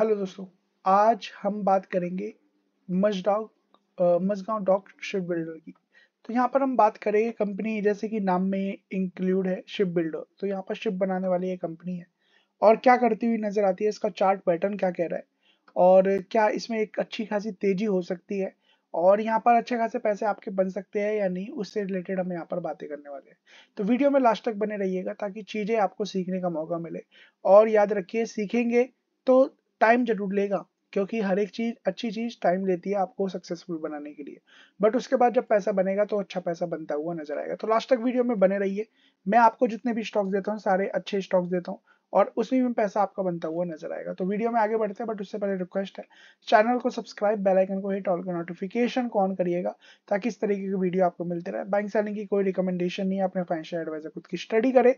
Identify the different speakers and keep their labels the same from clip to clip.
Speaker 1: hello दोस्तों आज हम बात करेंगे मजगांव डॉक शिप बिल्डर की तो यहाँ पर हम बात करेंगे कंपनी जैसे कि नाम में इंक्लूड है शिप बिल्डर तो यहाँ पर शिप बनाने वाली ये कंपनी है और क्या करती हुई नजर आती है इसका चार्ट पैटर्न क्या कह रहा है और क्या इसमें एक अच्छी खासी तेजी हो सकती है और यहाँ पर अच्छे खासे पैसे आपके बन सकते हैं या नहीं उससे रिलेटेड हम यहाँ पर बातें करने वाले हैं तो वीडियो में लास्ट तक बने रहिएगा ताकि चीज़ें आपको सीखने का मौका मिले और याद रखिए सीखेंगे तो टाइम जरूर लेगा क्योंकि हर एक चीज अच्छी चीज टाइम लेती है आपको सक्सेसफुल बनाने के लिए बट उसके बाद जब पैसा बनेगा तो अच्छा पैसा बनता हुआ नजर आएगा तो लास्ट तक वीडियो में बने रहिए मैं आपको जितने भी स्टॉक्स देता हूँ सारे अच्छे स्टॉक्स देता हूँ और उसमें भी पैसा आपका बनता हुआ नजर आएगा तो वीडियो में आगे बढ़ते हैं बट उससे पहले रिक्वेस्ट है चैनल को सब्सक्राइब बेल आइकन को हिट ऑल का नोटिफिकेशन को ऑन करिएगा ताकि इस तरीके की वीडियो आपको मिलते रहे बैंक सेलिंग की कोई रिकमेंडेशन नहीं अपने फाइनेंशियल एडवाइजर खुद की स्टडी करें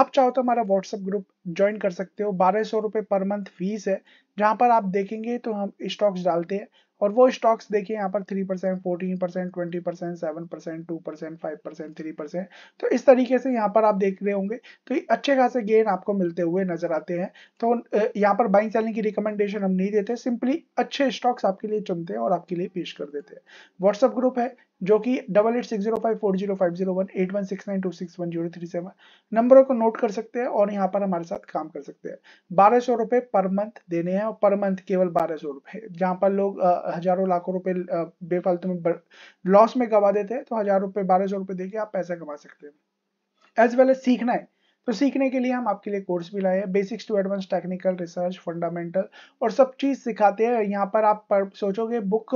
Speaker 1: आप चाहो तो हमारा व्हाट्सअप ग्रुप ज्वाइन कर सकते हो बारह सौ पर मंथ फीस है जहां पर आप देखेंगे तो हम स्टॉक्स डालते हैं और वो स्टॉक्स देखिए यहाँ पर three percent fourteen percent twenty percent seven percent two percent five percent three percent तो इस तरीके से यहाँ पर आप देख रहे होंगे तो ये अच्छे खासे गेन आपको मिलते हुए नजर आते हैं तो यहाँ पर बाइंग सेलिंग की रिकमेंडेशन हम नहीं देते सिंपली अच्छे स्टॉक्स आपके लिए चुनते हैं और आपके लिए पेश कर देते हैं व्हाट्सअप ग्रुप है जो कि double eight six zero five four zero five zero one eight one six nine two six one zero three seven नंबरों को नोट कर सकते हैं और यहाँ पर हमारे साथ काम कर सकते हैं बारह सौ रुपये पर मंथ देने हैं और पर मंथ केवल बारह सौ रुपये जहाँ पर लोग हजारों लाखों रुपए बेफालतू में लॉस में गवा देते हैं तो हजार रुपए बारह सौ रुपए देके आप पैसा कमा सकते हैं एज वेल एज सीखना है तो सीखने के लिए हम आपके लिए कोर्स भी लाए हैं basics to advance technical research fundamental और सब चीज़ सिखाते हैं यहाँ पर आप पर सोचोगे बुक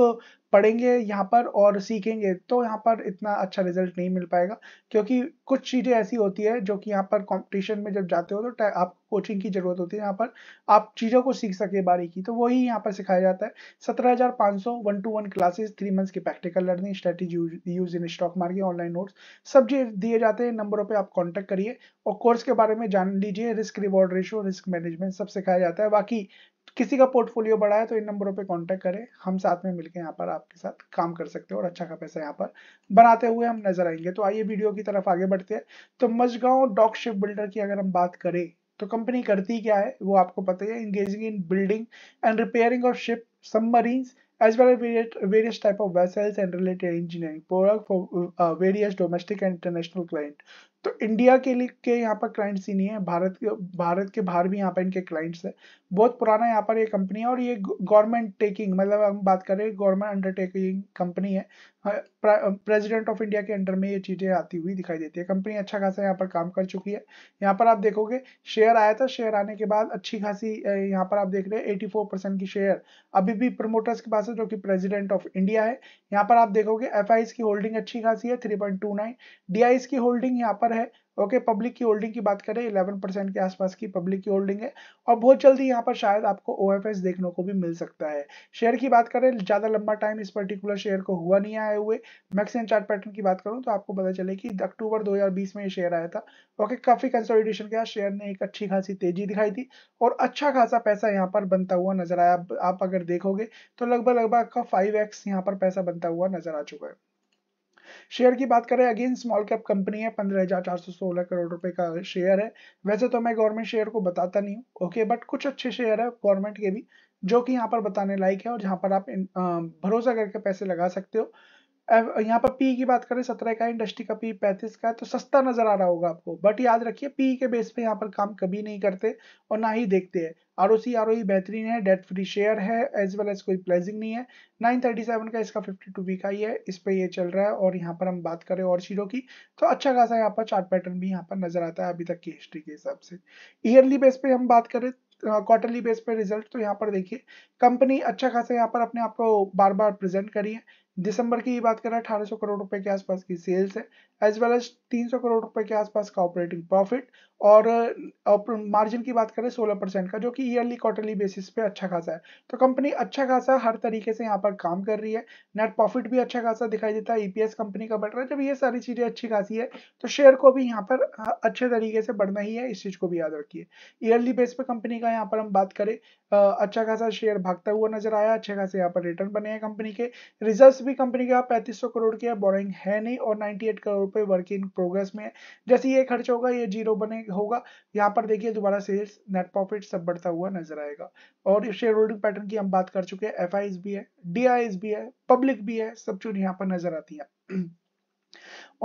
Speaker 1: पढ़ेंगे यहाँ पर और सीखेंगे तो यहाँ पर इतना अच्छा रिजल्ट नहीं मिल पाएगा क्योंकि कुछ चीज़ें ऐसी होती है जो कि यहाँ पर कंपटीशन में जब जाते हो तो आप कोचिंग की ज़रूरत होती है यहाँ पर आप चीज़ों को सीख सके बारी की तो वही यहाँ पर सिखाया जाता है सत्रह हज़ार पाँच सौ one two one classes three months की practical learning strategy use in stock market online notes सब दिए जाते हैं नंबरों पर आप कॉन्टैक्ट करिए और कोर्स के बारे में जान लीजिए risk reward ratio risk management सब सिखाया जाता है बाकी किसी का पोर्टफोलियो बढ़ा है तो इन नंबरों पे कांटेक्ट करें हम साथ में मिलकर यहाँ पर आपके साथ काम कर सकते हैं और अच्छा खासा यहाँ पर बनाते हुए हम नजर आएंगे तो आइए वीडियो की तरफ आगे बढ़ते हैं तो मजगांव डॉक शिप बिल्डर की अगर हम बात करें तो कंपनी करती क्या है वो आपको पता है engaging in building and repairing of ship submarine as well various type of vessels and related engineering product for various domestic and international client तो इंडिया के लिए के यहाँ पर क्लाइंट्स ही नहीं है भारत के भारत के बाहर भी यहाँ पर इनके क्लाइंट्स है बहुत पुराना यहाँ पर ये कंपनी है और ये गवर्नमेंट टेकिंग मतलब हम बात करें गवर्नमेंट अंडरटेकिंग कंपनी है प्रेसिडेंट ऑफ इंडिया के अंडर में ये चीज़ें आती हुई दिखाई देती है कंपनी अच्छा खासा यहाँ पर काम कर चुकी है यहाँ पर आप देखोगे शेयर आया था शेयर आने के बाद अच्छी खासी यहाँ पर आप देख रहे हैं 84 परसेंट की शेयर अभी भी प्रमोटर्स के पास है जो कि प्रेसिडेंट ऑफ इंडिया है यहाँ पर आप देखोगे एफ की होल्डिंग अच्छी खासी है थ्री पॉइंट की होल्डिंग यहाँ पर शेयर है ओके पब्लिक की होल्डिंग की बात करें इलेवन परसेंट के आसपास की पब्लिक की होल्डिंग है और बहुत जल्दी यहाँ पर शायद आपको ओ देखने को भी मिल सकता है शेयर की बात करें ज़्यादा लंबा टाइम इस पर्टिकुलर शेयर को हुआ नहीं आए हुए मैक्सिमम चार्ट पैटर्न की बात करूँ तो आपको पता चले कि अक्टूबर 2020 में ये शेयर आया था ओके काफ़ी कंसोलिडेशन के बाद शेयर ने एक अच्छी खासी तेजी दिखाई थी और अच्छा खासा पैसा यहाँ पर बनता हुआ नजर आया आप अगर देखोगे तो लगभग लगभग आपका फाइव एक्स यहाँ पर पैसा बनता हुआ नजर आ चुका है शेयर की बात करें अगेन स्मॉल कैप कंपनी है पंद्रह हजार चार सौ सोलह करोड़ रुपए का शेयर है वैसे तो मैं गवर्नमेंट शेयर को बताता नहीं हूँ ओके बट कुछ अच्छे शेयर है गवर्नमेंट के भी जो कि यहाँ पर बताने लायक है और जहाँ पर आप भरोसा करके पैसे लगा सकते हो यहाँ पर पी की बात करें सत्रह का इंडस्ट्री का पी पैंतीस का है तो सस्ता नजर आ रहा होगा आपको बट याद रखिए पी के बेस पे यहाँ पर काम कभी नहीं करते और ना ही देखते हैं आर ओ सी आर ओ बेहतरीन है डेट फ्री शेयर है एज वेल एज कोई प्लेजिंग नहीं है सेवन का इसका 52 का ही है इस पर ये चल रहा है और यहाँ पर हम बात करें और शीरो की तो अच्छा खासा यहाँ पर चार्ट पैटर्न भी यहाँ पर नजर आता है अभी तक की हिस्ट्री के हिसाब से ईयरली बेस पे हम बात करें क्वार्टरली बेस पे रिजल्ट तो यहाँ पर देखिए कंपनी अच्छा खासा यहाँ पर अपने आप को बार बार प्रेजेंट करी है दिसंबर की बात करें अठारह सौ करोड़ रुपए के आसपास की सेल्स है एज वेल एज सौ करोड़ रुपए के आसपास का ऑपरेटिंग प्रॉफिट और मार्जिन की बात करें सोलह परसेंट का जो कि ईयरली क्वार्टरली बेसिस पे अच्छा खासा है तो कंपनी अच्छा खासा हर तरीके से यहाँ पर काम कर रही है नेट प्रॉफिट भी अच्छा खासा दिखाई देता है ईपीएस e कंपनी का बढ़ रहा है जब ये सारी चीज़ें अच्छी खासी है तो शेयर को भी यहाँ पर अच्छे तरीके से बढ़ना ही है इस चीज़ को भी याद रखिए ईयरली बेस पर कंपनी का यहाँ पर हम बात करें अच्छा खासा शेयर भागता हुआ नजर आया अच्छे खासे यहाँ पर रिटर्न बने हैं कंपनी के रिजल्ट वैसे भी कंपनी के पैंतीस सौ करोड़ की बोरिंग है नहीं और 98 करोड़ रुपए वर्क इन प्रोग्रेस में है जैसे ये खर्च होगा ये जीरो बने होगा यहाँ पर देखिए दोबारा सेल्स नेट प्रॉफिट सब बढ़ता हुआ नजर आएगा और शेयर होल्डिंग पैटर्न की हम बात कर चुके हैं एफ भी है डी भी है पब्लिक भी है सब चीज यहाँ पर नजर आती है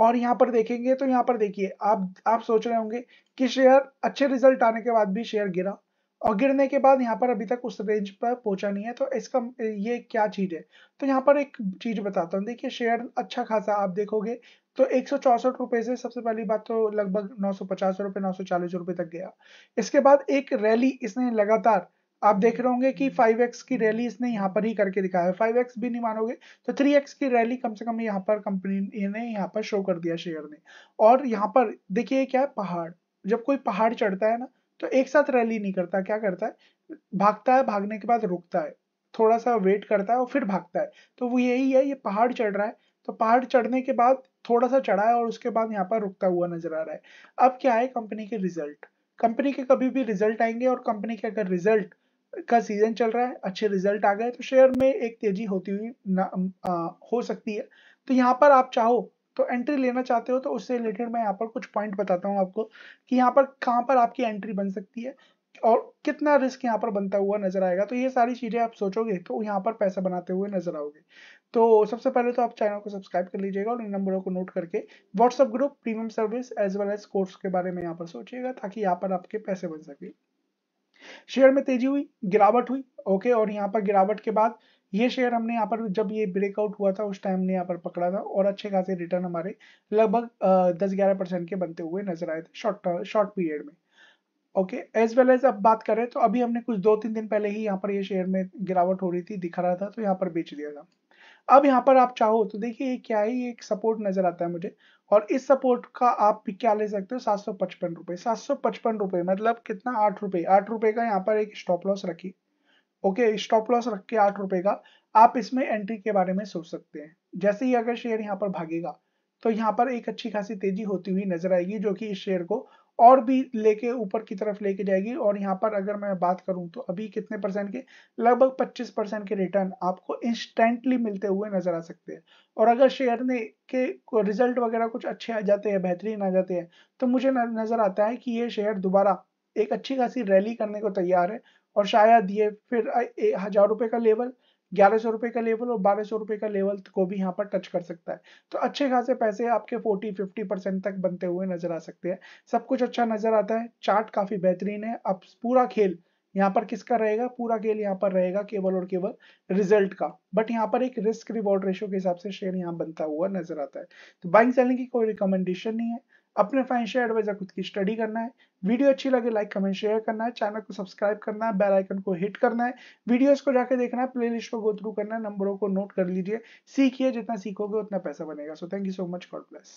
Speaker 1: और यहाँ पर देखेंगे तो यहाँ पर देखिए आप आप सोच रहे होंगे कि शेयर अच्छे रिजल्ट आने के बाद भी शेयर गिरा और गिरने के बाद यहाँ पर अभी तक उस रेंज पर पहुंचा नहीं है तो इसका ये क्या चीज़ है तो यहाँ पर एक चीज़ बताता हूँ देखिए शेयर अच्छा खासा आप देखोगे तो एक सौ से सबसे पहली बात तो लगभग नौ सौ पचास रुपए नौ सौ चालीस तक गया इसके बाद एक रैली इसने लगातार आप देख रहे होंगे कि 5x की रैली इसने यहाँ पर ही करके दिखाया है 5x भी नहीं मानोगे तो 3x की रैली कम से कम यहाँ पर कंपनी ने यहाँ पर शो कर दिया शेयर ने और यहाँ पर देखिए क्या है पहाड़ जब कोई पहाड़ चढ़ता है ना तो एक साथ रैली नहीं करता क्या करता है भागता है भागने के बाद रुकता है थोड़ा सा वेट करता है और फिर भागता है तो वो यही है ये पहाड़ चढ़ रहा है तो पहाड़ चढ़ने के बाद थोड़ा सा चढ़ा है और उसके बाद यहाँ पर रुकता हुआ नजर आ रहा है अब क्या है कंपनी के रिजल्ट कंपनी के कभी भी रिजल्ट आएंगे और कंपनी के अगर रिजल्ट का सीजन चल रहा है अच्छे रिजल्ट आ गए तो शेयर में एक तेजी होती हुई आ, हो सकती है तो यहाँ पर आप चाहो तो एंट्री लेना चाहते हो तो उससे रिलेटेड मैं यहाँ पर कुछ पॉइंट बताता हूँ आपको कि यहाँ पर कहाँ पर आपकी एंट्री बन सकती है और कितना रिस्क यहाँ पर बनता हुआ नजर आएगा तो ये सारी चीज़ें आप सोचोगे तो यहाँ पर पैसा बनाते हुए नजर आओगे तो सबसे पहले तो आप चैनल को सब्सक्राइब कर लीजिएगा और इन नंबरों को नोट करके WhatsApp group premium service as well as course के बारे में यहाँ पर सोचिएगा ताकि यहाँ पर आपके पैसे बन सके शेयर में तेजी हुई गिरावट हुई ओके और यहाँ पर गिरावट के बाद ये शेयर हमने यहाँ पर जब ये ब्रेकआउट हुआ था उस टाइम ने यहाँ पर पकड़ा था और अच्छे खासे रिटर्न हमारे लगभग दस ग्यारह परसेंट के बनते हुए नजर आए थे शॉर्ट शॉर्ट पीरियड में ओके एज वेल एज अब बात करें तो अभी हमने कुछ दो तीन दिन पहले ही यहाँ पर ये शेयर में गिरावट हो रही थी दिखा रहा था तो यहाँ पर बेच दिया था अब यहाँ पर आप चाहो तो देखिए ये क्या है ये एक सपोर्ट नजर आता है मुझे और इस सपोर्ट का आप क्या ले सकते हो सात सौ पचपन रुपए सात सौ पचपन रुपए मतलब कितना आठ रुपए आठ रुपए का यहाँ पर एक स्टॉप लॉस रखी ओके स्टॉप लॉस रख के आठ रुपए का आप इसमें एंट्री के बारे में सोच सकते हैं जैसे ही अगर शेयर यहाँ पर भागेगा तो यहाँ पर एक अच्छी खासी तेजी होती हुई नजर आएगी जो कि इस शेयर को और भी लेके ऊपर की तरफ लेके जाएगी और यहाँ पर अगर मैं बात करूँ तो अभी कितने परसेंट के लगभग 25 परसेंट के रिटर्न आपको इंस्टेंटली मिलते हुए नजर आ सकते हैं और अगर शेयर ने के रिजल्ट वगैरह कुछ अच्छे आ जाते हैं बेहतरीन आ जाते हैं तो मुझे नजर आता है कि ये शेयर दोबारा एक अच्छी खासी रैली करने को तैयार है और शायद ये फिर हजार रुपए का लेवल ग्यारह सौ रुपए का लेवल और बारह सौ रुपए का लेवल को भी यहाँ पर टच कर सकता है तो अच्छे खासे पैसे आपके फोर्टी फिफ्टी परसेंट तक बनते हुए नजर आ सकते हैं सब कुछ अच्छा नजर आता है चार्ट काफी बेहतरीन है अब पूरा खेल यहाँ पर किसका रहेगा पूरा खेल यहाँ पर रहेगा केवल और केवल रिजल्ट का बट यहाँ पर एक रिस्क रिवॉर्ड रेशियो के हिसाब से शेयर यहाँ बनता हुआ नजर आता है तो बाइंग सेलिंग की कोई रिकमेंडेशन नहीं है अपने फाइनेंशियल एडवाइजर खुद की स्टडी करना है वीडियो अच्छी लगे लाइक कमेंट शेयर करना है चैनल को सब्सक्राइब करना है बेल आइकन को हिट करना है वीडियोस को जाके देखना है प्लेलिस्ट को गो थ्रू करना है नंबरों को नोट कर लीजिए सीखिए जितना सीखोगे उतना पैसा बनेगा so thank you so much God bless